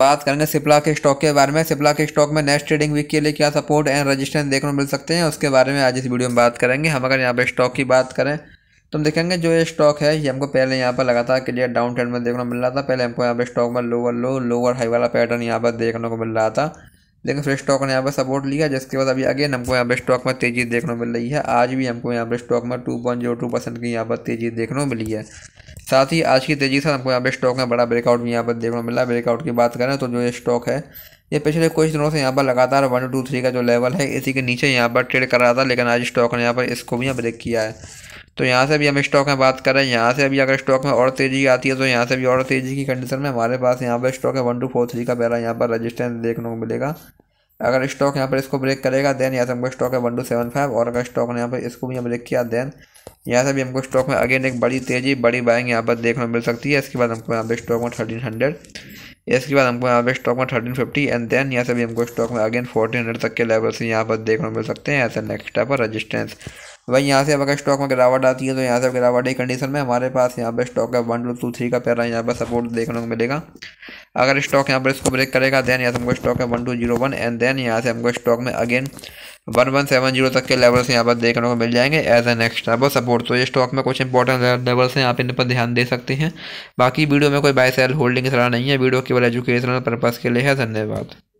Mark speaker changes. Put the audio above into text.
Speaker 1: बात करेंगे सिप्ला के स्टॉक के बारे में सिप्ला के स्टॉक में नेक्स्ट ट्रेडिंग वीक के लिए क्या सपोर्ट एंड रजिस्ट्रेंस देखने को मिल सकते हैं उसके बारे में आज इस वीडियो में बात करेंगे हम अगर यहाँ पे स्टॉक की बात करें तो हम देखेंगे जो ये स्टॉक है ये हमको पहले यहाँ पर लगातार क्लियर डाउन ट्रेंड में देखने को मिल रहा था पहले हमको यहाँ पर स्टॉक में लोअर लो लोअर हाई वाला पैटर्न यहाँ पर देखने को मिल रहा था लेकिन फिर स्टॉक ने यहाँ पर सपोर्ट लिया जिसके बाद अभी अगेन हमको यहाँ पर स्टॉक में तेज़ी देखने को मिल रही है आज भी हमको यहाँ पर स्टॉक में two point zero two percent की यहाँ पर तेज़ी देखने को मिली है साथ ही आज की तेज़ी से हमको यहाँ पे स्टॉक में बड़ा ब्रेकआउट भी यहाँ पर देखने को मिला ब्रेकआउट की बात करें तो जो ये स्टॉक है ये पिछले कुछ दिनों से यहाँ पर लगातार वन टू थ्री का जो लेवल है इसी के नीचे यहाँ पर ट्रेड कर रहा था लेकिन आज स्टॉक ने यहाँ पर इसको भी यहाँ ब्रेक किया है तो यहाँ से भी हम स्टॉक में बात करें यहाँ से अभी अगर स्टॉक में और तेज़ी आती है तो यहाँ से भी और तेज़ी की कंडीशन में हमारे पास यहाँ पर स्टॉक है वन टू फोर थ्री का पहला यहाँ पर रजिस्टेंस देखने को मिलेगा अगर स्टॉक यहाँ पर इसको ब्रेक करेगा देन यहाँ से हमको स्टॉक है वन टू सेवन फाइव और अगर स्टॉक ने यहाँ पर इसको भी ब्रेक किया देन यहाँ से भी हमको स्टॉक में अगेन एक बड़ी तेज़ी बड़ी बाइंग यहाँ पर देखने को मिल सकती है इसके बाद हमको यहाँ पे स्टॉक में थर्टीन हंड्रेड इसके बाद हमको यहाँ पे स्टॉक में थर्टीन फिफ्टी एंड देन यहाँ से भी हमको स्टॉक में अगेन फोर्टीन हंड्रेड तक के लेवल से यहाँ पर देखने को मिल सकते हैं ऐसे नेक्स्ट पर रजिस्टेंस वही यहाँ से अब अगर स्टॉक में गिरावट आती है तो यहाँ से गिरावट की कंडीशन में हमारे पास यहाँ पे स्टॉक का वन टू टू थ्री का पैरा यहाँ पर सपोर्ट देखने को मिलेगा अगर स्टॉक यहाँ पर इसको ब्रेक करेगा देन यहाँ से हमको स्टॉक है one two zero one and then यहाँ से हमको स्टॉक में again one one seven zero तक के लेवल्स यहाँ पर देखने को मिल जाएंगे एज एन एक्स्ट्रा पर सपोर्ट तो ये स्टॉक में कुछ इंपॉर्टेंट लेवल्स हैं आप इन पर ध्यान दे सकते हैं बाकी वीडियो में कोई बाय सेल होल्डिंग सलाह नहीं है वीडियो केवल एजुकेशनल पर्पज़ के लिए है धन्यवाद